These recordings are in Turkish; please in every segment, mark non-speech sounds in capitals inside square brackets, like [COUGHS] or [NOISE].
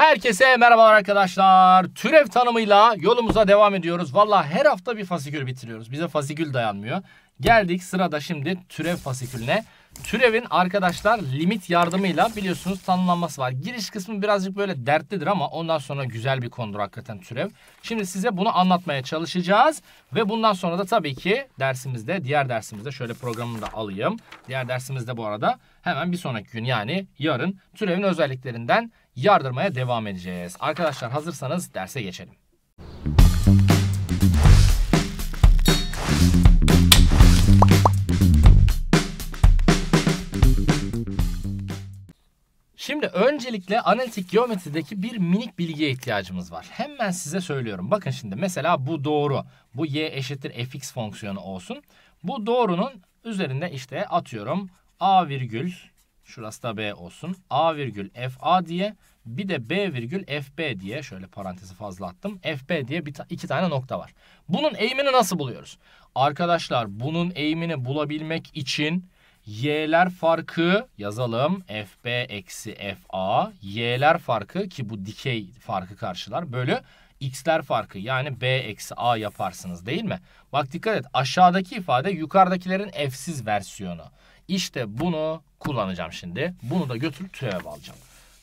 Herkese merhabalar arkadaşlar. Türev tanımıyla yolumuza devam ediyoruz. Valla her hafta bir fasikül bitiriyoruz. Bize fasikül dayanmıyor. Geldik sırada şimdi türev fasikülüne. Türevin arkadaşlar limit yardımıyla biliyorsunuz tanımlanması var. Giriş kısmı birazcık böyle dertlidir ama ondan sonra güzel bir konudur hakikaten türev. Şimdi size bunu anlatmaya çalışacağız. Ve bundan sonra da tabii ki dersimizde, diğer dersimizde şöyle programımı da alayım. Diğer dersimizde bu arada hemen bir sonraki gün yani yarın türevin özelliklerinden yardırmaya devam edeceğiz. Arkadaşlar hazırsanız derse geçelim. Şimdi öncelikle analitik geometrideki bir minik bilgiye ihtiyacımız var. Hemen size söylüyorum. Bakın şimdi mesela bu doğru. Bu y eşittir fx fonksiyonu olsun. Bu doğrunun üzerinde işte atıyorum a virgül şurası da b olsun. a virgül fa diye bir de B virgül FB diye şöyle parantezi fazla attım. FB diye bir ta iki tane nokta var. Bunun eğimini nasıl buluyoruz? Arkadaşlar bunun eğimini bulabilmek için y'ler farkı yazalım. FB eksi FA y'ler farkı ki bu dikey farkı karşılar bölü x'ler farkı yani b eksi a yaparsınız değil mi? Bak dikkat et aşağıdaki ifade yukarıdakilerin f'siz versiyonu. İşte bunu kullanacağım şimdi. Bunu da götürüp türev alacağım.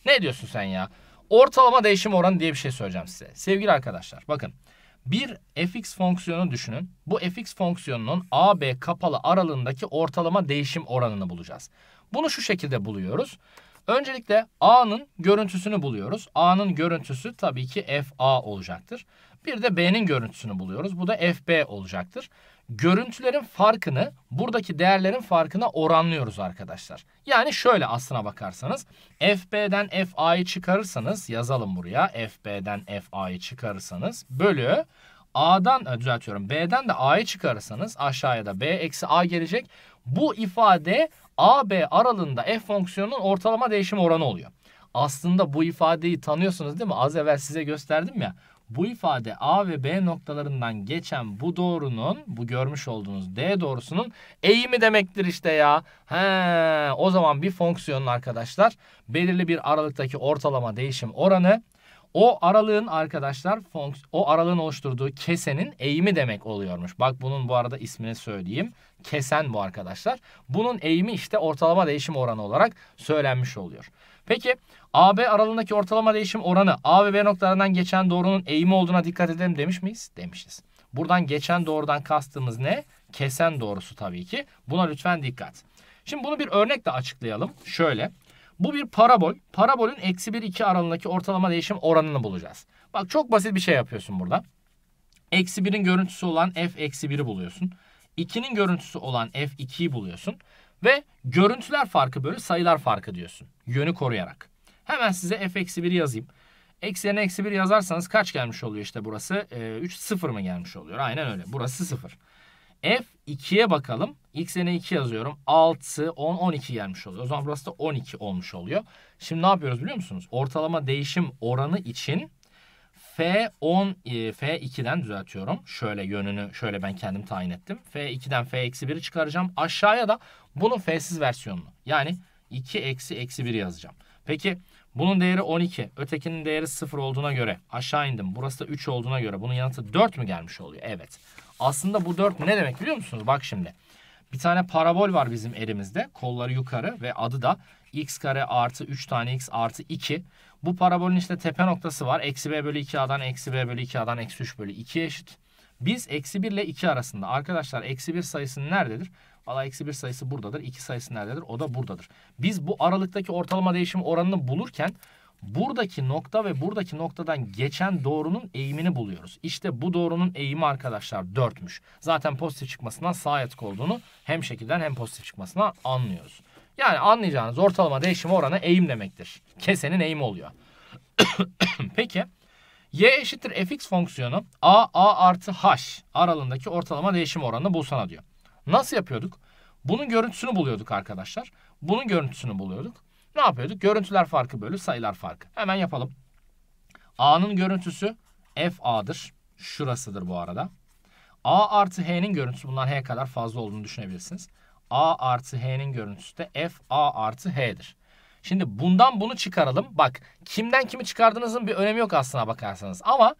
Ne diyorsun sen ya? Ortalama değişim oranı diye bir şey söyleyeceğim size. Sevgili arkadaşlar bakın. Bir fx fonksiyonu düşünün. Bu fx fonksiyonunun AB kapalı aralığındaki ortalama değişim oranını bulacağız. Bunu şu şekilde buluyoruz. Öncelikle A'nın görüntüsünü buluyoruz. A'nın görüntüsü tabii ki FA olacaktır. Bir de B'nin görüntüsünü buluyoruz. Bu da FB olacaktır görüntülerin farkını buradaki değerlerin farkına oranlıyoruz arkadaşlar. Yani şöyle aslına bakarsanız FB'den FA'yı çıkarırsanız yazalım buraya FB'den FA'yı çıkarırsanız bölü A'dan e, düzeltiyorum B'den de A'yı çıkarırsanız aşağıya da B eksi A gelecek. Bu ifade AB aralığında F fonksiyonunun ortalama değişim oranı oluyor. Aslında bu ifadeyi tanıyorsunuz değil mi? Az evvel size gösterdim ya. Bu ifade A ve B noktalarından geçen bu doğrunun, bu görmüş olduğunuz D doğrusunun eğimi demektir işte ya. He, o zaman bir fonksiyonun arkadaşlar belirli bir aralıktaki ortalama değişim oranı o aralığın arkadaşlar o aralığın oluşturduğu kesenin eğimi demek oluyormuş. Bak bunun bu arada ismini söyleyeyim. Kesen bu arkadaşlar. Bunun eğimi işte ortalama değişim oranı olarak söylenmiş oluyor. Peki AB aralığındaki ortalama değişim oranı A ve B noktalarından geçen doğrunun eğimi olduğuna dikkat edelim demiş miyiz? Demişiz. Buradan geçen doğrudan kastımız ne? Kesen doğrusu tabii ki. Buna lütfen dikkat. Şimdi bunu bir örnekle açıklayalım. Şöyle. Bu bir parabol. Parabolün eksi 1-2 aralığındaki ortalama değişim oranını bulacağız. Bak çok basit bir şey yapıyorsun burada. Eksi 1'in görüntüsü olan f eksi 1'i buluyorsun. 2'nin görüntüsü olan f2'yi buluyorsun. Ve görüntüler farkı bölü sayılar farkı diyorsun. Yönü koruyarak. Hemen size f-1 yazayım. Eksi yerine eksi 1 yazarsanız kaç gelmiş oluyor işte burası? E, 3 0 mı gelmiş oluyor? Aynen öyle. Burası 0. F 2'ye bakalım. X yerine 2 yazıyorum. 6, 10, 12 gelmiş oluyor. O zaman burası da 12 olmuş oluyor. Şimdi ne yapıyoruz biliyor musunuz? Ortalama değişim oranı için F10 e, F2'den düzeltiyorum. Şöyle yönünü şöyle ben kendim tayin ettim. F2'den F-1'i çıkaracağım. Aşağıya da bunun F'siz versiyonunu yani 2 eksi eksi 1 yazacağım. Peki bunun değeri 12. Ötekinin değeri 0 olduğuna göre aşağı indim. Burası da 3 olduğuna göre bunun yanıtı 4 mü gelmiş oluyor? Evet. Aslında bu 4 ne demek biliyor musunuz? Bak şimdi. Bir tane parabol var bizim elimizde. Kolları yukarı ve adı da x kare artı 3 tane x artı 2. Bu parabolün işte tepe noktası var. Eksi b bölü 2a'dan eksi b bölü 2a'dan eksi 3 bölü 2 eşit. Biz eksi 1 ile 2 arasında. Arkadaşlar eksi 1 sayısı nerededir? ala eksi bir sayısı buradadır. iki sayısı nerededir? O da buradadır. Biz bu aralıktaki ortalama değişim oranını bulurken buradaki nokta ve buradaki noktadan geçen doğrunun eğimini buluyoruz. İşte bu doğrunun eğimi arkadaşlar 4'müş. Zaten pozitif çıkmasından sağ yatık olduğunu hem şekilden hem pozitif çıkmasına anlıyoruz. Yani anlayacağınız ortalama değişim oranı eğim demektir. Kesenin eğimi oluyor. [COUGHS] Peki y eşittir fx fonksiyonu a a artı h aralığındaki ortalama değişim oranını bulsana diyor. Nasıl yapıyorduk? Bunun görüntüsünü buluyorduk arkadaşlar. Bunun görüntüsünü buluyorduk. Ne yapıyorduk? Görüntüler farkı bölü sayılar farkı. Hemen yapalım. A'nın görüntüsü FA'dır. Şurasıdır bu arada. A artı H'nin görüntüsü bunlar H kadar fazla olduğunu düşünebilirsiniz. A artı H'nin görüntüsü de FA artı H'dir. Şimdi bundan bunu çıkaralım. Bak kimden kimi çıkardığınızın bir önemi yok aslına bakarsanız. Ama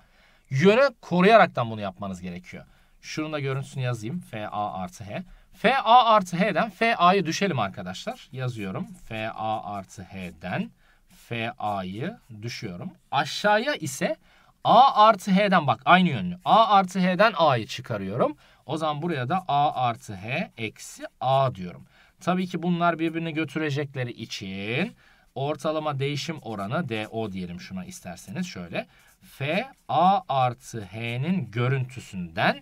yöne koruyaraktan bunu yapmanız gerekiyor. Şunun da görüntüsünü yazayım. FA artı H. FA artı H'den FA'yı düşelim arkadaşlar. Yazıyorum. FA artı H'den FA'yı düşüyorum. Aşağıya ise A artı H'den bak aynı yönlü. A artı H'den A'yı çıkarıyorum. O zaman buraya da A artı H eksi A diyorum. Tabii ki bunlar birbirini götürecekleri için ortalama değişim oranı DO diyelim şuna isterseniz şöyle. F A artı H'nin görüntüsünden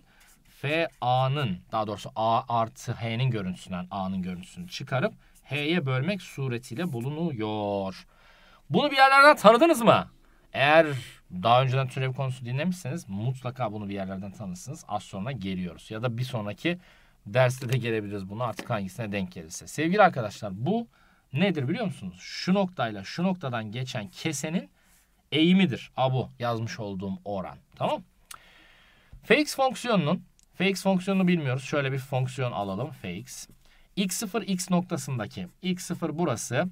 F A'nın daha doğrusu A artı H'nin görüntüsünden A'nın görüntüsünü çıkarıp H'ye bölmek suretiyle bulunuyor. Bunu bir yerlerden tanıdınız mı? Eğer daha önceden türev konusu dinlemişseniz mutlaka bunu bir yerlerden tanırsınız. Az sonra geliyoruz. Ya da bir sonraki derste de gelebiliriz bunu artık hangisine denk gelirse. Sevgili arkadaşlar bu nedir biliyor musunuz? Şu noktayla şu noktadan geçen kesenin eğimidir. A bu yazmış olduğum oran. Tamam. Fx fonksiyonunun Fx fonksiyonunu bilmiyoruz. Şöyle bir fonksiyon alalım. Fx. x0 x noktasındaki x0 burası.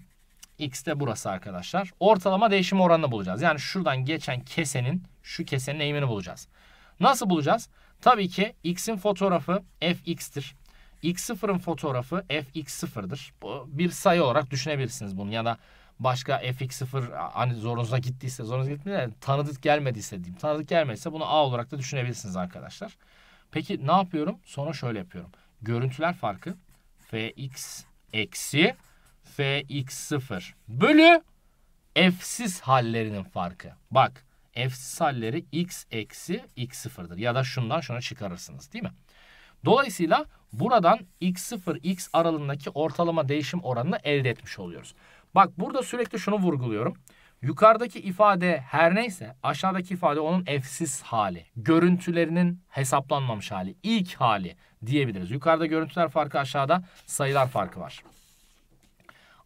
x de burası arkadaşlar. Ortalama değişim oranını bulacağız. Yani şuradan geçen kesenin şu kesenin eğimini bulacağız. Nasıl bulacağız? Tabii ki x'in fotoğrafı fx'tir. x0'ın fotoğrafı fx0'dır. Bir sayı olarak düşünebilirsiniz bunu. Ya da başka fx0 hani zorunuza gittiyse, zorunuza gitmedi tanıdık gelmediyse diyeyim. Tanıdık gelmediyse bunu a olarak da düşünebilirsiniz arkadaşlar. Peki ne yapıyorum? Sonra şöyle yapıyorum. Görüntüler farkı fx eksi fx0 bölü f'siz hallerinin farkı. Bak f'siz halleri x eksi x0'dır. Ya da şundan şuna çıkarırsınız değil mi? Dolayısıyla buradan x0 x aralığındaki ortalama değişim oranını elde etmiş oluyoruz. Bak burada sürekli şunu vurguluyorum. Yukarıdaki ifade her neyse aşağıdaki ifade onun efsiz hali. Görüntülerinin hesaplanmamış hali. ilk hali diyebiliriz. Yukarıda görüntüler farkı aşağıda sayılar farkı var.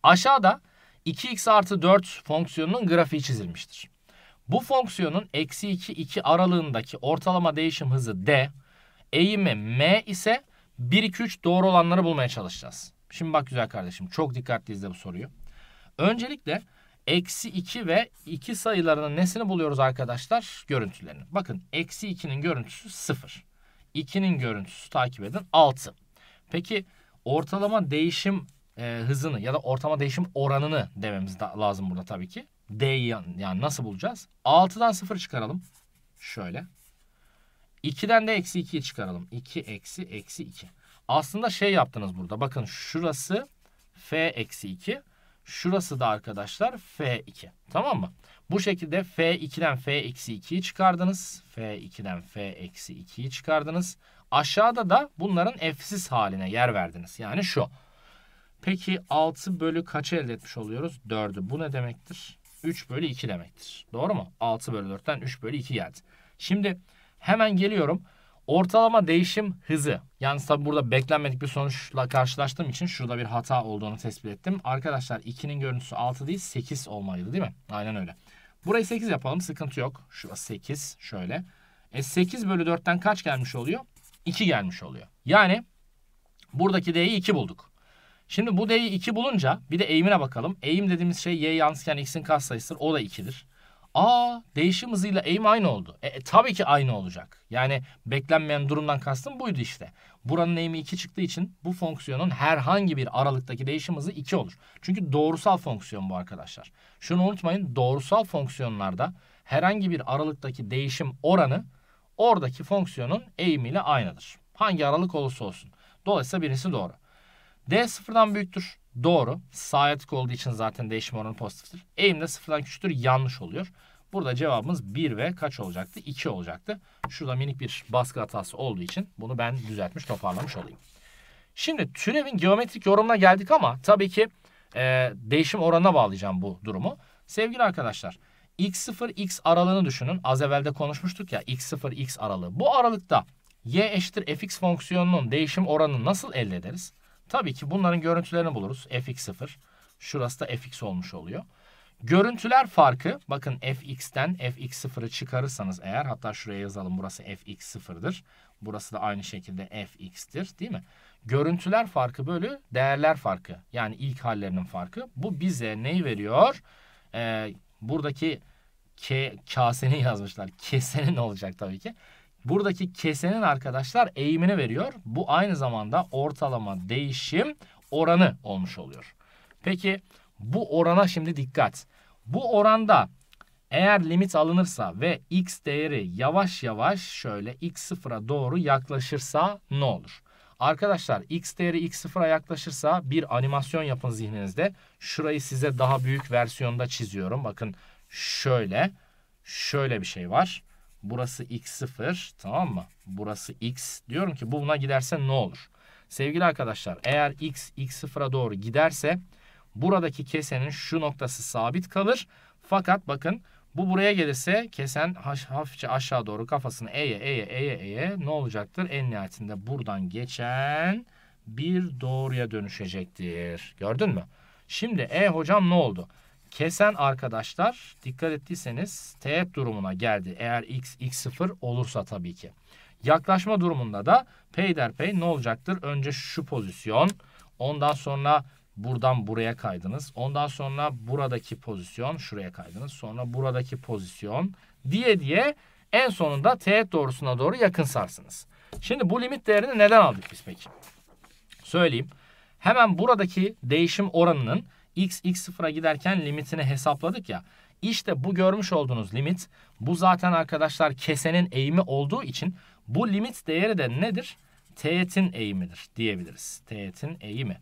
Aşağıda 2x artı 4 fonksiyonunun grafiği çizilmiştir. Bu fonksiyonun eksi 2 2 aralığındaki ortalama değişim hızı d, eğimi m ise 1 2 3 doğru olanları bulmaya çalışacağız. Şimdi bak güzel kardeşim çok dikkatli izle bu soruyu. Öncelikle Eksi 2 ve 2 sayılarının nesini buluyoruz arkadaşlar? Görüntülerini. Bakın eksi 2'nin görüntüsü 0. 2'nin görüntüsü takip edin 6. Peki ortalama değişim e, hızını ya da ortalama değişim oranını dememiz lazım burada tabii ki. D'yi yani nasıl bulacağız? 6'dan 0 çıkaralım. Şöyle. 2'den de eksi 2'yi çıkaralım. 2 eksi eksi 2. Aslında şey yaptınız burada. Bakın şurası f eksi 2. Şurası da arkadaşlar F2. Tamam mı? Bu şekilde F2'den F-2'yi çıkardınız. F2'den F-2'yi çıkardınız. Aşağıda da bunların F'siz haline yer verdiniz. Yani şu. Peki 6 bölü kaç elde etmiş oluyoruz? 4'ü. Bu ne demektir? 3 bölü 2 demektir. Doğru mu? 6 bölü 4'ten 3 bölü 2 geldi. Şimdi hemen geliyorum. Ortalama değişim hızı. Yani tabi burada beklenmedik bir sonuçla karşılaştığım için şurada bir hata olduğunu tespit ettim. Arkadaşlar 2'nin görüntüsü 6 değil 8 olmalıydı değil mi? Aynen öyle. Burayı 8 yapalım sıkıntı yok. Şurası 8 şöyle. E 8 bölü 4'ten kaç gelmiş oluyor? 2 gelmiş oluyor. Yani buradaki D'yi 2 bulduk. Şimdi bu D'yi 2 bulunca bir de eğimine bakalım. Eğim dediğimiz şey Y yansıken X'in katsayısıdır. O da 2'dir. Aa değişim hızıyla eğim aynı oldu. E, e, tabii ki aynı olacak. Yani beklenmeyen durumdan kastım buydu işte. Buranın eğimi 2 çıktığı için bu fonksiyonun herhangi bir aralıktaki değişim hızı 2 olur. Çünkü doğrusal fonksiyon bu arkadaşlar. Şunu unutmayın doğrusal fonksiyonlarda herhangi bir aralıktaki değişim oranı oradaki fonksiyonun eğimiyle aynıdır. Hangi aralık olursa olsun. Dolayısıyla birisi doğru. D sıfırdan büyüktür. Doğru. Sayatik olduğu için zaten değişim oranı pozitiftir. Eğim de sıfırdan küçüktür. Yanlış oluyor. Burada cevabımız 1 ve kaç olacaktı? 2 olacaktı. Şurada minik bir baskı hatası olduğu için bunu ben düzeltmiş toparlamış olayım. Şimdi türevin geometrik yorumuna geldik ama tabii ki e, değişim oranına bağlayacağım bu durumu. Sevgili arkadaşlar x0 x aralığını düşünün. Az evvel de konuşmuştuk ya x0 x aralığı. Bu aralıkta y eşittir fx fonksiyonunun değişim oranını nasıl elde ederiz? Tabii ki bunların görüntülerini buluruz. fx0 şurası da fx olmuş oluyor. Görüntüler farkı bakın fx'ten fx0'ı çıkarırsanız eğer hatta şuraya yazalım burası fx0'dır. Burası da aynı şekilde fx'tir değil mi? Görüntüler farkı bölü değerler farkı yani ilk hallerinin farkı. Bu bize neyi veriyor? Ee, buradaki k kasenin yazmışlar. Kesenin ne olacak tabii ki. Buradaki kesenin arkadaşlar eğimini veriyor. Bu aynı zamanda ortalama değişim oranı olmuş oluyor. Peki bu orana şimdi dikkat. Bu oranda eğer limit alınırsa ve x değeri yavaş yavaş şöyle x sıfıra doğru yaklaşırsa ne olur? Arkadaşlar x değeri x sıfıra yaklaşırsa bir animasyon yapın zihninizde. Şurayı size daha büyük versiyonda çiziyorum. Bakın şöyle şöyle bir şey var. Burası x sıfır tamam mı? Burası x. Diyorum ki bu buna giderse ne olur? Sevgili arkadaşlar eğer x x sıfıra doğru giderse Buradaki kesenin şu noktası sabit kalır. Fakat bakın bu buraya gelirse kesen hafifçe aşağı doğru kafasını eğe eğe eğe eğe ne olacaktır? En nihayetinde buradan geçen bir doğruya dönüşecektir. Gördün mü? Şimdi e hocam ne oldu? Kesen arkadaşlar dikkat ettiyseniz teğet durumuna geldi. Eğer x x0 olursa tabii ki. Yaklaşma durumunda da peyderpey ne olacaktır? Önce şu pozisyon ondan sonra Buradan buraya kaydınız. Ondan sonra buradaki pozisyon şuraya kaydınız. Sonra buradaki pozisyon diye diye en sonunda teğet doğrusuna doğru yakın sarsınız. Şimdi bu limit değerini neden aldık biz peki? Söyleyeyim. Hemen buradaki değişim oranının x x sıfıra giderken limitini hesapladık ya. İşte bu görmüş olduğunuz limit bu zaten arkadaşlar kesenin eğimi olduğu için bu limit değeri de nedir? Teğetin eğimidir diyebiliriz. Teğetin eğimi.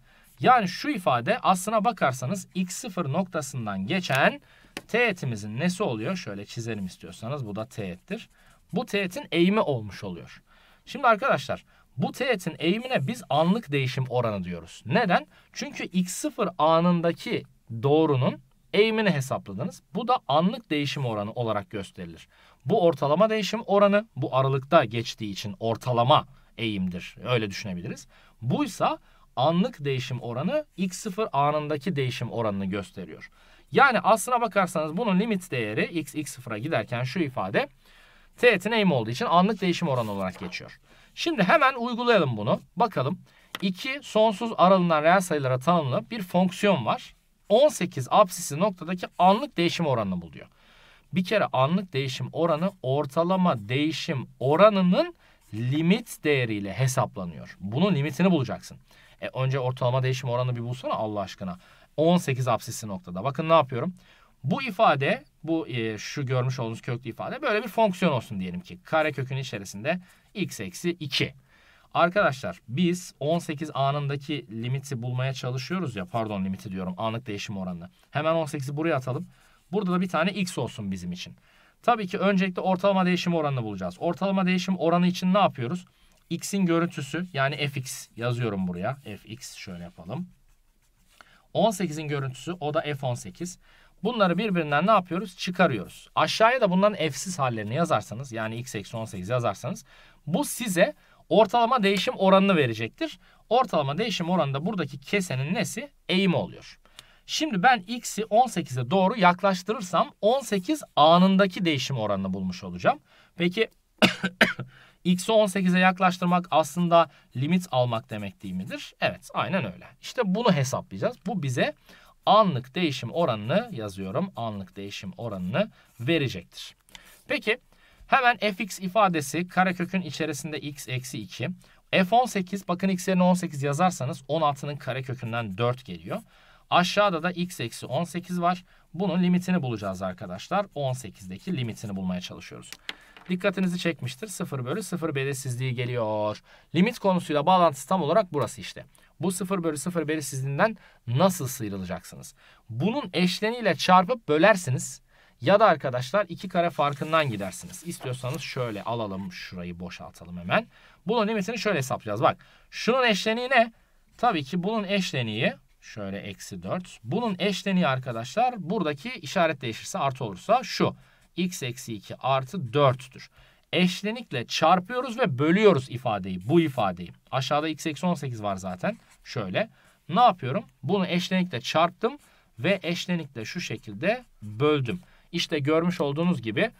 Yani şu ifade aslına bakarsanız x0 noktasından geçen teğetimizin nesi oluyor? Şöyle çizelim istiyorsanız bu da teğettir. Bu teğetin eğimi olmuş oluyor. Şimdi arkadaşlar bu teğetin eğimine biz anlık değişim oranı diyoruz. Neden? Çünkü x0 anındaki doğrunun eğimini hesapladınız. Bu da anlık değişim oranı olarak gösterilir. Bu ortalama değişim oranı bu aralıkta geçtiği için ortalama eğimdir. Öyle düşünebiliriz. Buysa anlık değişim oranı x0 anındaki değişim oranını gösteriyor. Yani aslına bakarsanız bunun limit değeri x x0'a giderken şu ifade teğetin eğimi olduğu için anlık değişim oranı olarak geçiyor. Şimdi hemen uygulayalım bunu. Bakalım. 2 sonsuz aralığından reel sayılara tanımlı bir fonksiyon var. 18 absisi noktadaki anlık değişim oranını buluyor. Bir kere anlık değişim oranı ortalama değişim oranının limit değeriyle hesaplanıyor. Bunun limitini bulacaksın. E, önce ortalama değişim oranını bir bulsana Allah aşkına. 18 absisi noktada. Bakın ne yapıyorum. Bu ifade, bu e, şu görmüş olduğunuz köklü ifade böyle bir fonksiyon olsun diyelim ki. Kare kökün içerisinde x eksi 2. Arkadaşlar biz 18 anındaki limiti bulmaya çalışıyoruz ya. Pardon limiti diyorum anlık değişim oranını. Hemen 18'i buraya atalım. Burada da bir tane x olsun bizim için. Tabii ki öncelikle ortalama değişim oranını bulacağız. Ortalama değişim oranı için ne yapıyoruz? x'in görüntüsü yani fx yazıyorum buraya. fx şöyle yapalım. 18'in görüntüsü o da f18. Bunları birbirinden ne yapıyoruz? Çıkarıyoruz. Aşağıya da bunların f'siz hallerini yazarsanız yani x eksi 18 yazarsanız bu size ortalama değişim oranını verecektir. Ortalama değişim oranı da buradaki kesenin nesi? Eğimi oluyor. Şimdi ben x'i 18'e doğru yaklaştırırsam 18 anındaki değişim oranını bulmuş olacağım. Peki x'i 18'e yaklaştırmak aslında limit almak demek değil midir? Evet aynen öyle. İşte bunu hesaplayacağız. Bu bize anlık değişim oranını yazıyorum. Anlık değişim oranını verecektir. Peki hemen fx ifadesi karekökün içerisinde x eksi 2. F18 bakın x yerine 18 yazarsanız 16'nın karekökünden 4 geliyor. Aşağıda da x eksi 18 var. Bunun limitini bulacağız arkadaşlar. 18'deki limitini bulmaya çalışıyoruz dikkatinizi çekmiştir. 0 bölü 0 belirsizliği geliyor. Limit konusuyla bağlantısı tam olarak burası işte. Bu 0 bölü 0 belirsizliğinden nasıl sıyrılacaksınız? Bunun eşleniyle çarpıp bölersiniz. Ya da arkadaşlar iki kare farkından gidersiniz. İstiyorsanız şöyle alalım şurayı boşaltalım hemen. Bunun limitini şöyle hesaplayacağız. Bak şunun eşleniği ne? Tabii ki bunun eşleniği şöyle eksi 4. Bunun eşleniği arkadaşlar buradaki işaret değişirse artı olursa şu x eksi 2 artı 4'tür. Eşlenikle çarpıyoruz ve bölüyoruz ifadeyi. Bu ifadeyi. Aşağıda x eksi 18 var zaten. Şöyle. Ne yapıyorum? Bunu eşlenikle çarptım ve eşlenikle şu şekilde böldüm. İşte görmüş olduğunuz gibi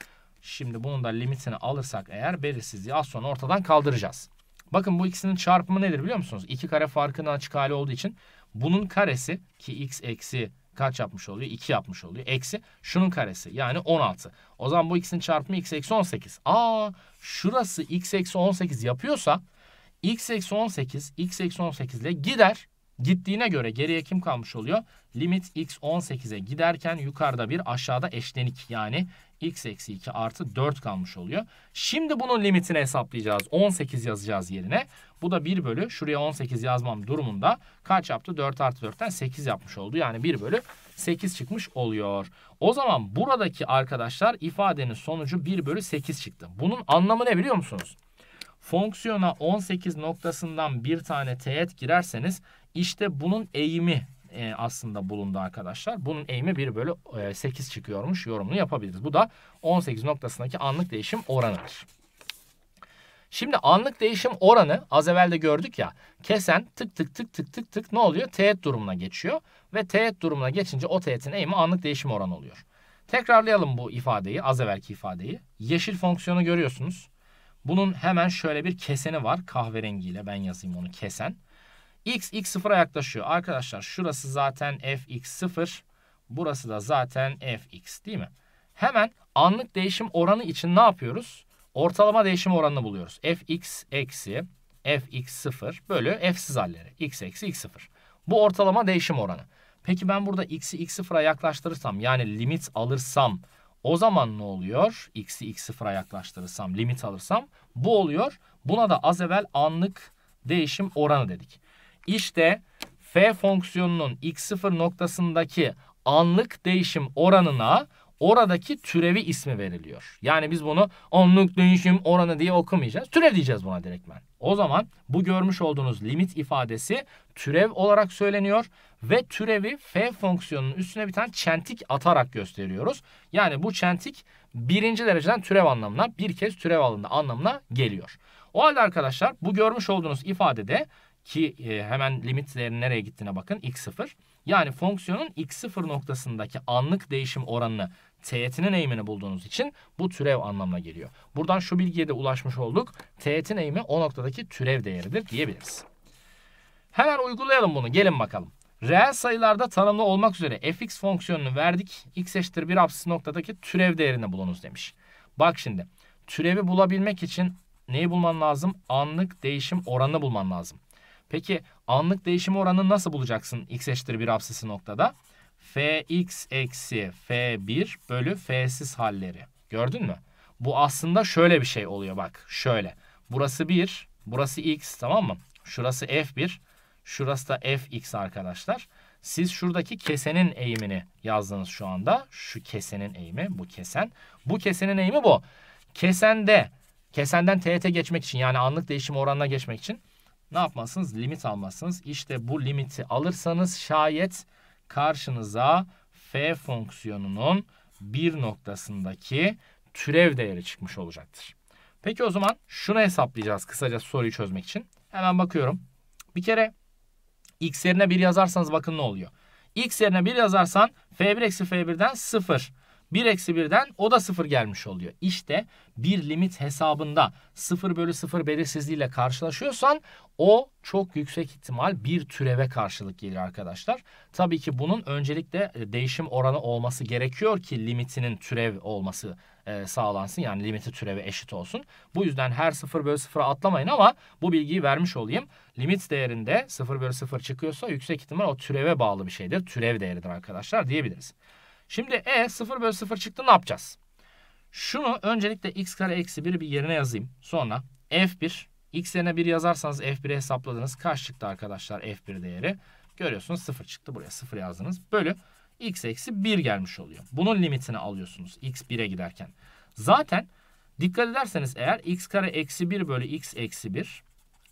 şimdi bunun da limitini alırsak eğer belirsizliği az sonra ortadan kaldıracağız. Bakın bu ikisinin çarpımı nedir biliyor musunuz? İki kare farkının açık hali olduğu için bunun karesi ki x eksi kaç yapmış oluyor? 2 yapmış oluyor. Eksi şunun karesi yani 16. O zaman bu ikisinin çarpımı x eksi 18. Aa şurası x eksi 18 yapıyorsa x eksi 18 x eksi 18 ile gider. Gittiğine göre geriye kim kalmış oluyor? Limit x 18'e giderken yukarıda bir aşağıda eşlenik yani x eksi 2 artı 4 kalmış oluyor. Şimdi bunun limitini hesaplayacağız. 18 yazacağız yerine. Bu da 1 bölü şuraya 18 yazmam durumunda kaç yaptı? 4 artı 4'ten 8 yapmış oldu. Yani 1 bölü 8 çıkmış oluyor. O zaman buradaki arkadaşlar ifadenin sonucu 1 bölü 8 çıktı. Bunun anlamı ne biliyor musunuz? Fonksiyona 18 noktasından bir tane teğet girerseniz işte bunun eğimi e, aslında bulundu arkadaşlar. Bunun eğimi 1 bölü 8 e, çıkıyormuş yorumunu yapabiliriz. Bu da 18 noktasındaki anlık değişim oranıdır. Şimdi anlık değişim oranı az evvel de gördük ya kesen tık tık tık tık tık tık ne oluyor? Teğet durumuna geçiyor ve teğet durumuna geçince o teğetin eğimi anlık değişim oranı oluyor. Tekrarlayalım bu ifadeyi az evvelki ifadeyi. Yeşil fonksiyonu görüyorsunuz. Bunun hemen şöyle bir keseni var kahverengiyle ben yazayım onu kesen. X x0'a yaklaşıyor. Arkadaşlar şurası zaten fx sıfır. burası da zaten fx değil mi? Hemen anlık değişim oranı için ne yapıyoruz? Ortalama değişim oranını buluyoruz. fx eksi fx0 bölü f'siz halleri. x eksi x0. Bu ortalama değişim oranı. Peki ben burada x'i x0'a yaklaştırırsam yani limit alırsam o zaman ne oluyor? x'i x0'a yaklaştırırsam limit alırsam bu oluyor. Buna da az evvel anlık değişim oranı dedik. İşte f fonksiyonunun x0 noktasındaki anlık değişim oranına oradaki türevi ismi veriliyor. Yani biz bunu onluk dönüşüm oranı diye okumayacağız. Türev diyeceğiz buna direktmen. O zaman bu görmüş olduğunuz limit ifadesi türev olarak söyleniyor ve türevi f fonksiyonunun üstüne bir tane çentik atarak gösteriyoruz. Yani bu çentik birinci dereceden türev anlamına bir kez türev alındı anlamına geliyor. O halde arkadaşlar bu görmüş olduğunuz ifadede ki e, hemen limitlerin nereye gittiğine bakın x0 yani fonksiyonun x0 noktasındaki anlık değişim oranını teğetinin eğimini bulduğunuz için bu türev anlamına geliyor. Buradan şu bilgiye de ulaşmış olduk. Teğetin eğimi o noktadaki türev değeridir diyebiliriz. Hemen uygulayalım bunu. Gelin bakalım. Reel sayılarda tanımlı olmak üzere fx fonksiyonunu verdik. x eşittir 1 apsisi noktadaki türev değerini bulunuz demiş. Bak şimdi türevi bulabilmek için neyi bulman lazım? Anlık değişim oranını bulman lazım. Peki Anlık değişim oranını nasıl bulacaksın x eşittir 1 absesi noktada? fx eksi f1 bölü f'siz halleri. Gördün mü? Bu aslında şöyle bir şey oluyor bak. Şöyle. Burası 1. Burası x tamam mı? Şurası f1. Şurası da fx arkadaşlar. Siz şuradaki kesenin eğimini yazdınız şu anda. Şu kesenin eğimi bu kesen. Bu kesenin eğimi bu. Kesende kesenden TET geçmek için yani anlık değişim oranına geçmek için ne yapmazsınız? Limit almazsınız. İşte bu limiti alırsanız şayet karşınıza f fonksiyonunun bir noktasındaki türev değeri çıkmış olacaktır. Peki o zaman şunu hesaplayacağız kısaca soruyu çözmek için. Hemen bakıyorum. Bir kere x yerine 1 yazarsanız bakın ne oluyor. x yerine 1 yazarsan f1 eksi f1'den 0. 1 eksi 1'den o da 0 gelmiş oluyor. İşte bir limit hesabında 0 bölü 0 belirsizliğiyle karşılaşıyorsan o çok yüksek ihtimal bir türeve karşılık gelir arkadaşlar. Tabii ki bunun öncelikle e, değişim oranı olması gerekiyor ki limitinin türev olması e, sağlansın. Yani limiti türeve eşit olsun. Bu yüzden her 0 bölü 0'a atlamayın ama bu bilgiyi vermiş olayım. Limit değerinde 0 bölü 0 çıkıyorsa yüksek ihtimal o türeve bağlı bir şeydir. Türev değeridir arkadaşlar diyebiliriz. Şimdi e 0 bölü 0 çıktı ne yapacağız? Şunu öncelikle x kare eksi 1'i bir yerine yazayım. Sonra f1 x yerine 1 yazarsanız f1'i hesapladınız. Kaç çıktı arkadaşlar f1 değeri? Görüyorsunuz 0 çıktı buraya 0 yazdınız. Bölü x eksi 1 gelmiş oluyor. Bunun limitini alıyorsunuz x 1'e giderken. Zaten dikkat ederseniz eğer x kare eksi 1 bölü x eksi 1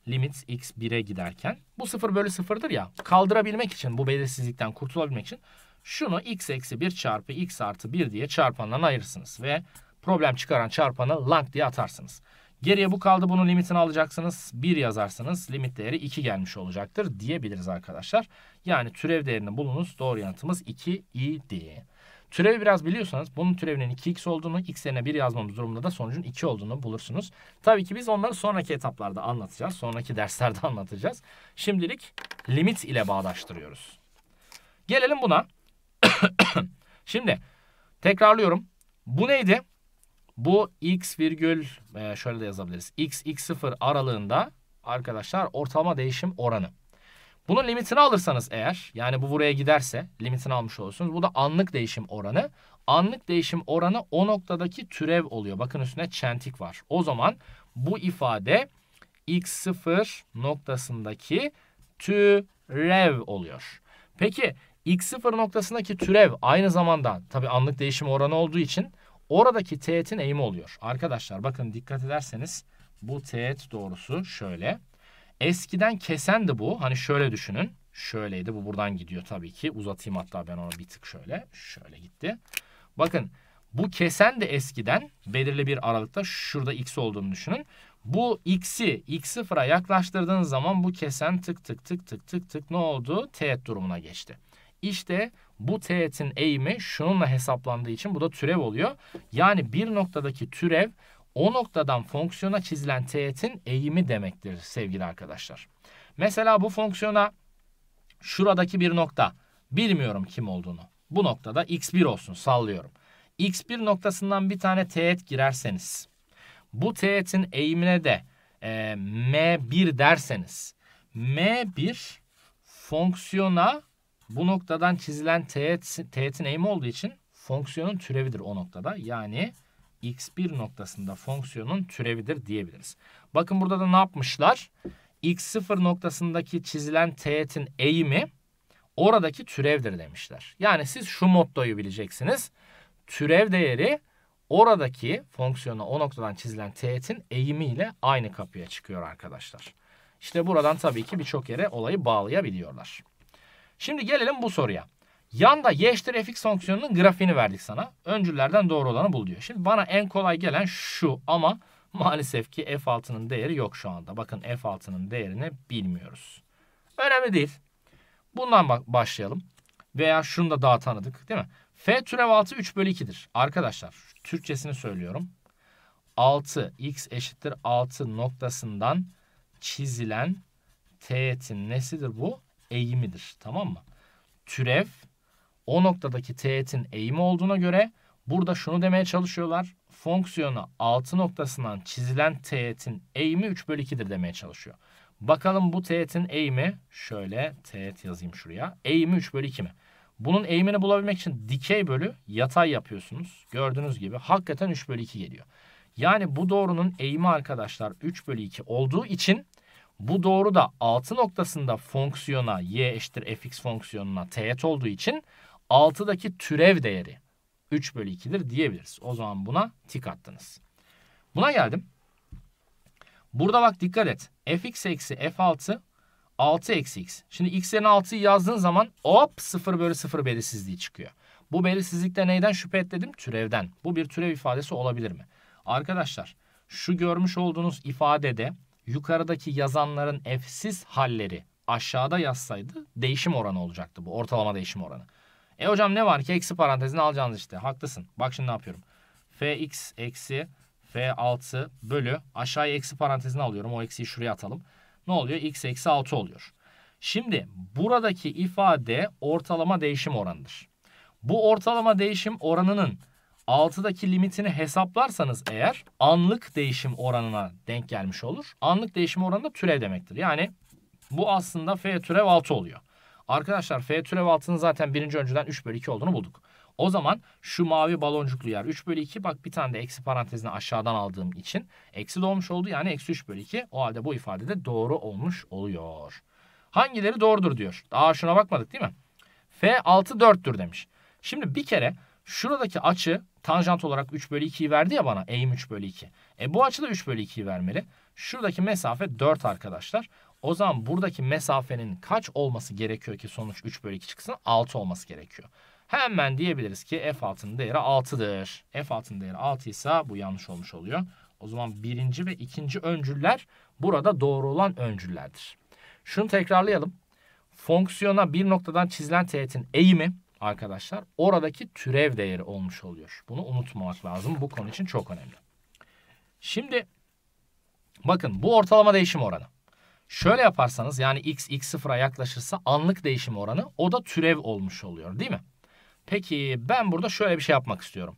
limit x 1'e giderken bu 0 bölü 0'dır ya kaldırabilmek için bu belirsizlikten kurtulabilmek için şunu x eksi 1 çarpı x artı 1 diye çarpanlarına ayırırsınız. Ve problem çıkaran çarpanı lang diye atarsınız. Geriye bu kaldı bunun limitini alacaksınız. 1 yazarsınız limit değeri 2 gelmiş olacaktır diyebiliriz arkadaşlar. Yani türev değerini bulunuz doğru yanıtımız 2 idi. Türevi biraz biliyorsanız bunun türevinin 2x olduğunu, x yerine 1 yazmamız durumunda da sonucun 2 olduğunu bulursunuz. Tabii ki biz onları sonraki etaplarda anlatacağız. Sonraki [LAUGHS] derslerde anlatacağız. Şimdilik limit ile bağdaştırıyoruz. Gelelim buna. [COUGHS] Şimdi tekrarlıyorum. Bu neydi? Bu x virgül e, şöyle de yazabiliriz. x x0 aralığında arkadaşlar ortalama değişim oranı. Bunun limitini alırsanız eğer yani bu buraya giderse limitini almış olursunuz. Bu da anlık değişim oranı. Anlık değişim oranı o noktadaki türev oluyor. Bakın üstüne çentik var. O zaman bu ifade x0 noktasındaki türev oluyor. Peki x0 noktasındaki türev aynı zamanda tabi anlık değişim oranı olduğu için oradaki teğetin eğimi oluyor. Arkadaşlar bakın dikkat ederseniz bu teğet doğrusu şöyle. Eskiden kesen de bu. Hani şöyle düşünün. Şöyleydi. Bu buradan gidiyor tabii ki. Uzatayım hatta ben onu bir tık şöyle. Şöyle gitti. Bakın bu kesen de eskiden belirli bir aralıkta şurada x olduğunu düşünün. Bu x'i x sıfıra yaklaştırdığınız zaman bu kesen tık tık tık tık tık tık ne oldu? Teğet durumuna geçti. İşte bu teğetin eğimi şununla hesaplandığı için bu da türev oluyor. Yani bir noktadaki türev o noktadan fonksiyona çizilen teğetin eğimi demektir sevgili arkadaşlar. Mesela bu fonksiyona şuradaki bir nokta bilmiyorum kim olduğunu. Bu noktada x1 olsun sallıyorum. x1 noktasından bir tane teğet girerseniz bu teğetin eğimine de e, m1 derseniz m1 fonksiyona bu noktadan çizilen teğet, teğetin eğimi olduğu için fonksiyonun türevidir o noktada. Yani x1 noktasında fonksiyonun türevidir diyebiliriz. Bakın burada da ne yapmışlar? x0 noktasındaki çizilen teğetin eğimi oradaki türevdir demişler. Yani siz şu mottoyu bileceksiniz. Türev değeri oradaki fonksiyona o noktadan çizilen teğetin eğimiyle aynı kapıya çıkıyor arkadaşlar. İşte buradan tabii ki birçok yere olayı bağlayabiliyorlar. Şimdi gelelim bu soruya. Yanda y eşittir fx fonksiyonunun grafiğini verdik sana. Öncüllerden doğru olanı bul diyor. Şimdi bana en kolay gelen şu ama maalesef ki f6'nın değeri yok şu anda. Bakın f6'nın değerini bilmiyoruz. Önemli değil. Bundan başlayalım. Veya şunu da daha tanıdık değil mi? f türev 6 3 bölü 2'dir. Arkadaşlar Türkçesini söylüyorum. 6 x eşittir 6 noktasından çizilen teğetin nesidir bu? eğimidir. Tamam mı? Türev o noktadaki teğetin eğimi olduğuna göre burada şunu demeye çalışıyorlar. Fonksiyonu 6 noktasından çizilen teğetin eğimi 3 bölü 2'dir demeye çalışıyor. Bakalım bu teğetin eğimi şöyle teğet yazayım şuraya. Eğimi 3 bölü 2 mi? Bunun eğimini bulabilmek için dikey bölü yatay yapıyorsunuz. Gördüğünüz gibi hakikaten 3 bölü 2 geliyor. Yani bu doğrunun eğimi arkadaşlar 3 bölü 2 olduğu için bu doğru da 6 noktasında fonksiyona y eşittir fx fonksiyonuna teğet olduğu için 6'daki türev değeri 3 bölü 2'dir diyebiliriz. O zaman buna tik attınız. Buna geldim. Burada bak dikkat et. fx eksi f6 6 eksi x. Şimdi x'lerin 6'yı yazdığın zaman hop 0 bölü 0 belirsizliği çıkıyor. Bu belirsizlikte neyden şüphe et dedim? Türevden. Bu bir türev ifadesi olabilir mi? Arkadaşlar şu görmüş olduğunuz ifadede yukarıdaki yazanların f'siz halleri aşağıda yazsaydı değişim oranı olacaktı bu ortalama değişim oranı. E hocam ne var ki eksi parantezini alacağınız işte haklısın. Bak şimdi ne yapıyorum. fx eksi f6 bölü aşağıya eksi parantezini alıyorum o eksiyi şuraya atalım. Ne oluyor? x eksi 6 oluyor. Şimdi buradaki ifade ortalama değişim oranıdır. Bu ortalama değişim oranının 6'daki limitini hesaplarsanız eğer anlık değişim oranına denk gelmiş olur. Anlık değişim oranı da türev demektir. Yani bu aslında f türev 6 oluyor. Arkadaşlar f türev 6'nın zaten birinci önceden 3 bölü 2 olduğunu bulduk. O zaman şu mavi baloncuklu yer 3 bölü 2 bak bir tane de eksi parantezini aşağıdan aldığım için eksi doğmuş oldu yani eksi 3 bölü 2 o halde bu ifade de doğru olmuş oluyor. Hangileri doğrudur diyor. Daha şuna bakmadık değil mi? F6 4'tür demiş. Şimdi bir kere şuradaki açı tanjant olarak 3 bölü 2'yi verdi ya bana. Eğim 3 bölü 2. E bu açıda 3 bölü 2'yi vermeli. Şuradaki mesafe 4 arkadaşlar. O zaman buradaki mesafenin kaç olması gerekiyor ki sonuç 3 bölü 2 çıksın? 6 olması gerekiyor. Hemen diyebiliriz ki f6'nın değeri 6'dır. f6'nın değeri 6 ise bu yanlış olmuş oluyor. O zaman birinci ve ikinci öncüller burada doğru olan öncüllerdir. Şunu tekrarlayalım. Fonksiyona bir noktadan çizilen teğetin eğimi arkadaşlar oradaki türev değeri olmuş oluyor. Bunu unutmamak lazım. Bu konu için çok önemli. Şimdi bakın bu ortalama değişim oranı. Şöyle yaparsanız yani x x sıfıra yaklaşırsa anlık değişim oranı o da türev olmuş oluyor değil mi? Peki ben burada şöyle bir şey yapmak istiyorum.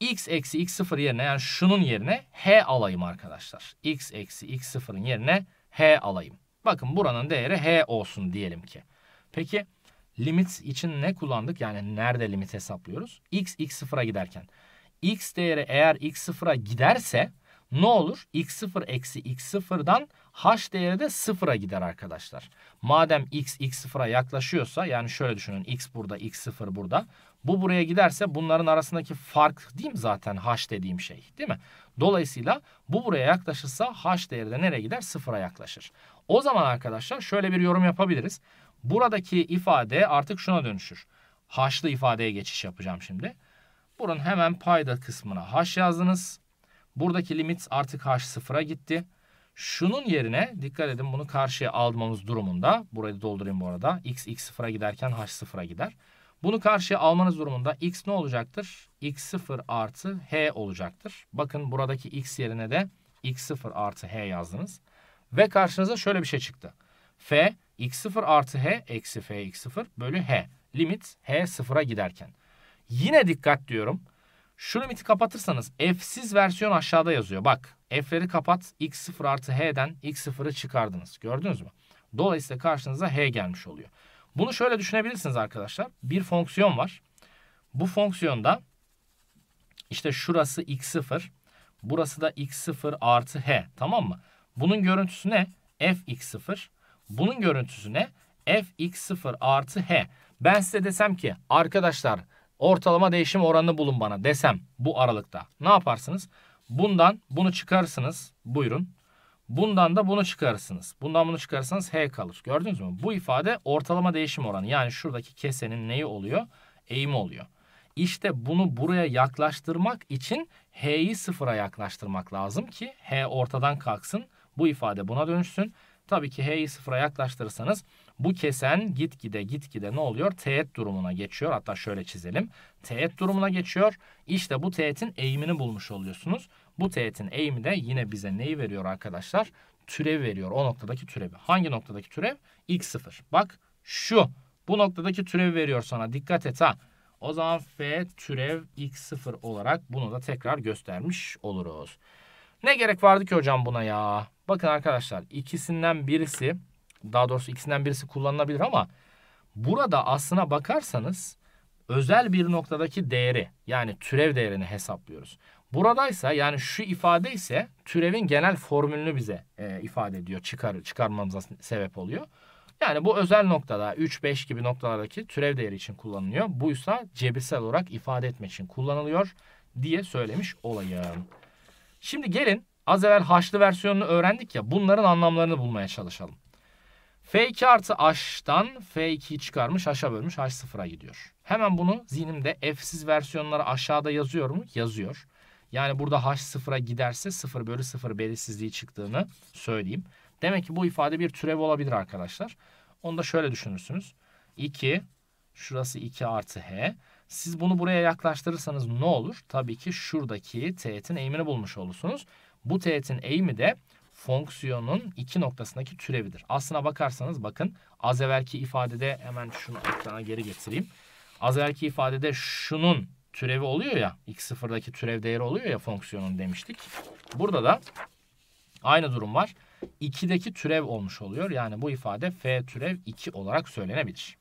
x eksi x sıfır yerine yani şunun yerine h alayım arkadaşlar. x eksi x sıfırın yerine h alayım. Bakın buranın değeri h olsun diyelim ki. Peki limit için ne kullandık? Yani nerede limit hesaplıyoruz? x x sıfıra giderken. x değeri eğer x sıfıra giderse ne olur? x sıfır eksi x sıfırdan h değeri de sıfıra gider arkadaşlar. Madem x x sıfıra yaklaşıyorsa yani şöyle düşünün x burada x sıfır burada. Bu buraya giderse bunların arasındaki fark değil mi zaten h dediğim şey değil mi? Dolayısıyla bu buraya yaklaşırsa h değeri de nereye gider? Sıfıra yaklaşır. O zaman arkadaşlar şöyle bir yorum yapabiliriz. Buradaki ifade artık şuna dönüşür. Haşlı ifadeye geçiş yapacağım şimdi. Buranın hemen payda kısmına haş yazdınız. Buradaki limit artık haş sıfıra gitti. Şunun yerine dikkat edin bunu karşıya almamız durumunda. Burayı doldurayım bu arada. X, X sıfıra giderken haş sıfıra gider. Bunu karşıya almanız durumunda X ne olacaktır? x sıfır artı H olacaktır. Bakın buradaki X yerine de x sıfır artı H yazdınız. Ve karşınıza şöyle bir şey çıktı. F x0 artı h eksi f x0 bölü h. Limit h sıfıra giderken. Yine dikkat diyorum. Şu limiti kapatırsanız f'siz versiyon aşağıda yazıyor. Bak f'leri kapat x0 artı h'den x0'ı çıkardınız. Gördünüz mü? Dolayısıyla karşınıza h gelmiş oluyor. Bunu şöyle düşünebilirsiniz arkadaşlar. Bir fonksiyon var. Bu fonksiyonda işte şurası x0. Burası da x0 artı h. Tamam mı? Bunun görüntüsü ne? f x0 bunun görüntüsü ne? F x0 artı h. Ben size desem ki arkadaşlar ortalama değişim oranını bulun bana desem bu aralıkta. Ne yaparsınız? Bundan bunu çıkarırsınız. Buyurun. Bundan da bunu çıkarırsınız. Bundan bunu çıkarırsanız h kalır. Gördünüz mü? Bu ifade ortalama değişim oranı. Yani şuradaki kesenin neyi oluyor? Eğimi oluyor. İşte bunu buraya yaklaştırmak için h'yi sıfıra yaklaştırmak lazım ki h ortadan kalksın. Bu ifade buna dönüşsün. Tabii ki H'yi sıfıra yaklaştırırsanız bu kesen gitgide gitgide ne oluyor? Teğet durumuna geçiyor. Hatta şöyle çizelim. Teğet durumuna geçiyor. İşte bu teğetin eğimini bulmuş oluyorsunuz. Bu teğetin eğimi de yine bize neyi veriyor arkadaşlar? Türev veriyor. O noktadaki türevi. Hangi noktadaki türev? x sıfır Bak şu. Bu noktadaki türev veriyor sana. Dikkat et ha. O zaman F türev x sıfır olarak bunu da tekrar göstermiş oluruz. Ne gerek vardı ki hocam buna ya? Bakın arkadaşlar ikisinden birisi daha doğrusu ikisinden birisi kullanılabilir ama burada aslına bakarsanız özel bir noktadaki değeri yani türev değerini hesaplıyoruz. Buradaysa yani şu ifade ise türevin genel formülünü bize e, ifade ediyor. Çıkar, çıkarmamıza sebep oluyor. Yani bu özel noktada 3-5 gibi noktalardaki türev değeri için kullanılıyor. Buysa cebirsel olarak ifade etmek için kullanılıyor diye söylemiş olayım. Şimdi gelin Az evvel haşlı versiyonunu öğrendik ya bunların anlamlarını bulmaya çalışalım. F2 artı h'tan F2'yi çıkarmış h'a bölmüş h sıfıra gidiyor. Hemen bunu zihnimde f'siz versiyonları aşağıda yazıyor mu? Yazıyor. Yani burada h sıfıra giderse 0 bölü 0 belirsizliği çıktığını söyleyeyim. Demek ki bu ifade bir türev olabilir arkadaşlar. Onu da şöyle düşünürsünüz. 2 şurası 2 artı h. Siz bunu buraya yaklaştırırsanız ne olur? Tabii ki şuradaki teğetin eğimini bulmuş olursunuz. Bu teğetin eğimi de fonksiyonun iki noktasındaki türevidir. Aslına bakarsanız bakın az evvelki ifadede hemen şunu ekrana geri getireyim. Az evvelki ifadede şunun türevi oluyor ya x sıfırdaki türev değeri oluyor ya fonksiyonun demiştik. Burada da aynı durum var. 2'deki türev olmuş oluyor. Yani bu ifade f türev 2 olarak söylenebilir.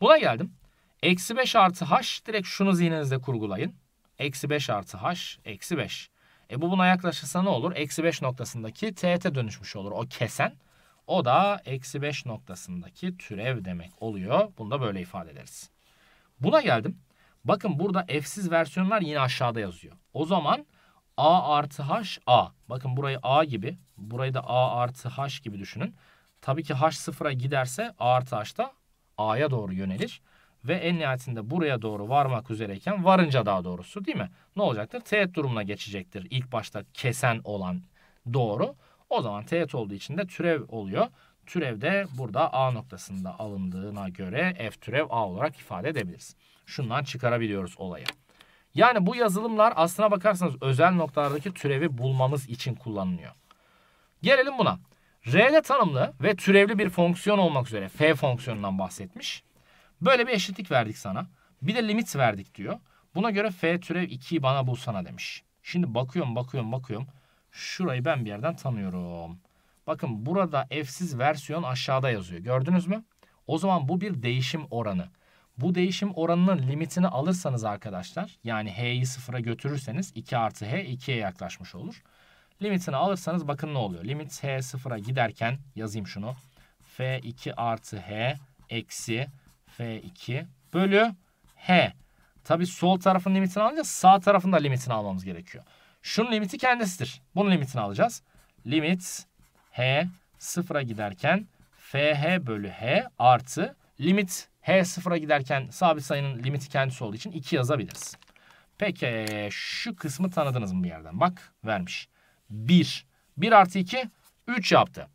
Buna geldim. Eksi 5 artı h direkt şunu zihninizde kurgulayın. Eksi 5 artı h eksi 5. E bu buna yaklaşırsa ne olur? Eksi 5 noktasındaki teğete dönüşmüş olur. O kesen. O da eksi 5 noktasındaki türev demek oluyor. Bunu da böyle ifade ederiz. Buna geldim. Bakın burada f'siz versiyonlar yine aşağıda yazıyor. O zaman a artı h a. Bakın burayı a gibi. Burayı da a artı h gibi düşünün. Tabii ki h sıfıra giderse a artı h da a'ya doğru yönelir ve en nihayetinde buraya doğru varmak üzereyken varınca daha doğrusu değil mi? Ne olacaktır? Teğet durumuna geçecektir. İlk başta kesen olan doğru. O zaman teğet olduğu için de türev oluyor. Türev de burada A noktasında alındığına göre F türev A olarak ifade edebiliriz. Şundan çıkarabiliyoruz olayı. Yani bu yazılımlar aslına bakarsanız özel noktalardaki türevi bulmamız için kullanılıyor. Gelelim buna. R'de tanımlı ve türevli bir fonksiyon olmak üzere f fonksiyonundan bahsetmiş. Böyle bir eşitlik verdik sana. Bir de limit verdik diyor. Buna göre f türev 2'yi bana bulsana demiş. Şimdi bakıyorum bakıyorum bakıyorum. Şurayı ben bir yerden tanıyorum. Bakın burada f'siz versiyon aşağıda yazıyor. Gördünüz mü? O zaman bu bir değişim oranı. Bu değişim oranının limitini alırsanız arkadaşlar yani h'yi sıfıra götürürseniz 2 artı h 2'ye yaklaşmış olur. Limitini alırsanız bakın ne oluyor. Limit h sıfıra giderken yazayım şunu. f2 artı h eksi F2 bölü H. Tabi sol tarafın limitini alacağız. sağ tarafın da limitini almamız gerekiyor. Şunun limiti kendisidir. Bunun limitini alacağız. Limit H sıfıra giderken FH bölü H artı limit H sıfıra giderken sabit sayının limiti kendisi olduğu için 2 yazabiliriz. Peki şu kısmı tanıdınız mı bir yerden? Bak vermiş. 1. 1 artı 2 3 yaptı.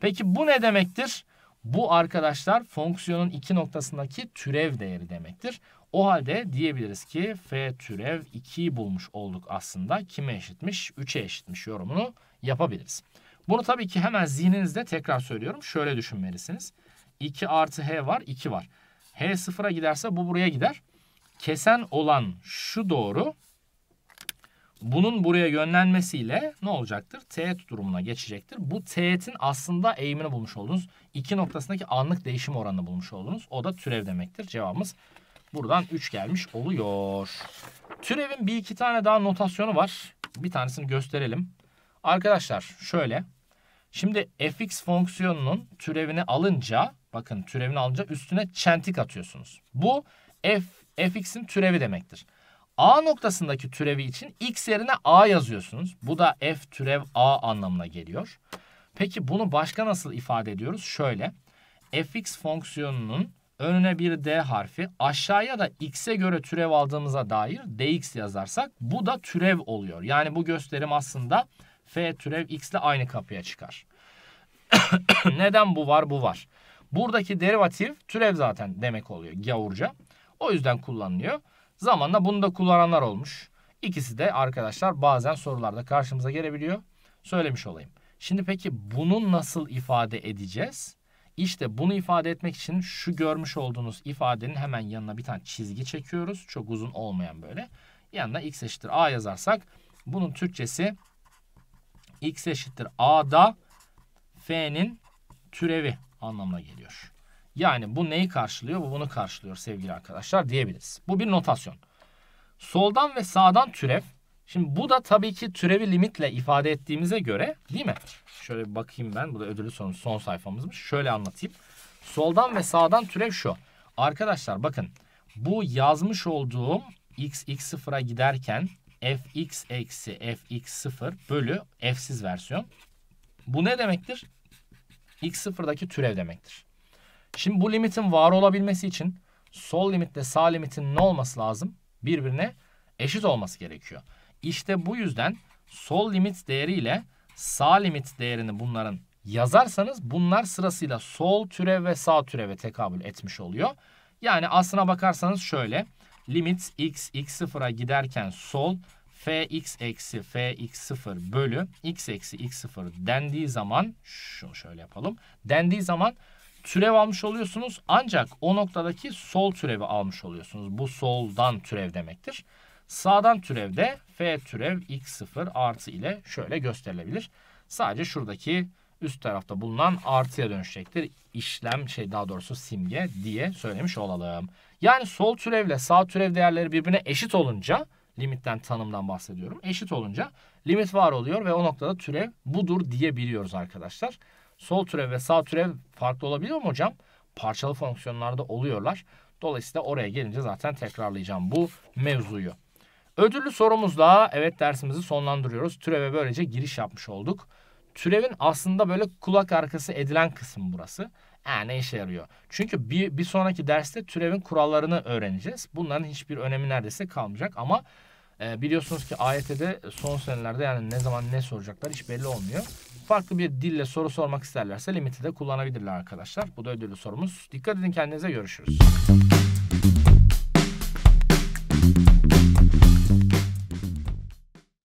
Peki bu ne demektir? Bu arkadaşlar fonksiyonun iki noktasındaki türev değeri demektir. O halde diyebiliriz ki f türev 2'yi bulmuş olduk aslında. Kime eşitmiş? 3'e eşitmiş yorumunu yapabiliriz. Bunu tabii ki hemen zihninizde tekrar söylüyorum. Şöyle düşünmelisiniz. 2 artı h var 2 var. h sıfıra giderse bu buraya gider. Kesen olan şu doğru bunun buraya yönlenmesiyle ne olacaktır? Teğet durumuna geçecektir. Bu teğetin aslında eğimini bulmuş olduğunuz iki noktasındaki anlık değişim oranını bulmuş olduğunuz O da türev demektir. Cevabımız buradan 3 gelmiş oluyor. Türevin bir iki tane daha notasyonu var. Bir tanesini gösterelim. Arkadaşlar şöyle. Şimdi fx fonksiyonunun türevini alınca bakın türevini alınca üstüne çentik atıyorsunuz. Bu f fx'in türevi demektir. A noktasındaki türevi için x yerine a yazıyorsunuz. Bu da f türev a anlamına geliyor. Peki bunu başka nasıl ifade ediyoruz? Şöyle fx fonksiyonunun önüne bir d harfi aşağıya da x'e göre türev aldığımıza dair dx yazarsak bu da türev oluyor. Yani bu gösterim aslında f türev x ile aynı kapıya çıkar. [COUGHS] Neden bu var bu var. Buradaki derivatif türev zaten demek oluyor gavurca. O yüzden kullanılıyor. Zamanla bunu da kullananlar olmuş. İkisi de arkadaşlar bazen sorularda karşımıza gelebiliyor. Söylemiş olayım. Şimdi peki bunu nasıl ifade edeceğiz? İşte bunu ifade etmek için şu görmüş olduğunuz ifadenin hemen yanına bir tane çizgi çekiyoruz. Çok uzun olmayan böyle. Yanına x eşittir a yazarsak bunun Türkçesi x eşittir a'da f'nin türevi anlamına geliyor. Yani bu neyi karşılıyor? Bu bunu karşılıyor sevgili arkadaşlar diyebiliriz. Bu bir notasyon. Soldan ve sağdan türev. Şimdi bu da tabii ki türevi limitle ifade ettiğimize göre değil mi? Şöyle bir bakayım ben. Bu da ödülü sorun son sayfamızmış. Şöyle anlatayım. Soldan ve sağdan türev şu. Arkadaşlar bakın bu yazmış olduğum x x sıfıra giderken fx eksi fx sıfır bölü f'siz versiyon. Bu ne demektir? x sıfırdaki türev demektir. Şimdi bu limitin var olabilmesi için sol limitle sağ limitin ne olması lazım? Birbirine eşit olması gerekiyor. İşte bu yüzden sol limit değeri ile sağ limit değerini bunların yazarsanız bunlar sırasıyla sol türev ve sağ türeve tekabül etmiş oluyor. Yani aslına bakarsanız şöyle limit x x sıfıra giderken sol fx eksi fx sıfır bölü x eksi x sıfır dendiği zaman şunu şöyle yapalım dendiği zaman Türev almış oluyorsunuz ancak o noktadaki sol türevi almış oluyorsunuz. Bu soldan türev demektir. Sağdan türev de f türev x0 artı ile şöyle gösterilebilir. Sadece şuradaki üst tarafta bulunan artıya dönüşecektir. İşlem şey daha doğrusu simge diye söylemiş olalım. Yani sol türevle sağ türev değerleri birbirine eşit olunca limitten tanımdan bahsediyorum. Eşit olunca limit var oluyor ve o noktada türev budur diyebiliyoruz arkadaşlar. Sol türev ve sağ türev farklı olabilir mi hocam? Parçalı fonksiyonlarda oluyorlar. Dolayısıyla oraya gelince zaten tekrarlayacağım bu mevzuyu. Ödüllü sorumuzla evet dersimizi sonlandırıyoruz. Türeve böylece giriş yapmış olduk. Türevin aslında böyle kulak arkası edilen kısım burası. Ha, ee, ne işe yarıyor? Çünkü bir, bir sonraki derste türevin kurallarını öğreneceğiz. Bunların hiçbir önemi neredeyse kalmayacak ama e, biliyorsunuz ki AYT'de son senelerde yani ne zaman ne soracaklar hiç belli olmuyor farklı bir dille soru sormak isterlerse limiti de kullanabilirler arkadaşlar. Bu da ödüllü sorumuz. Dikkat edin kendinize görüşürüz.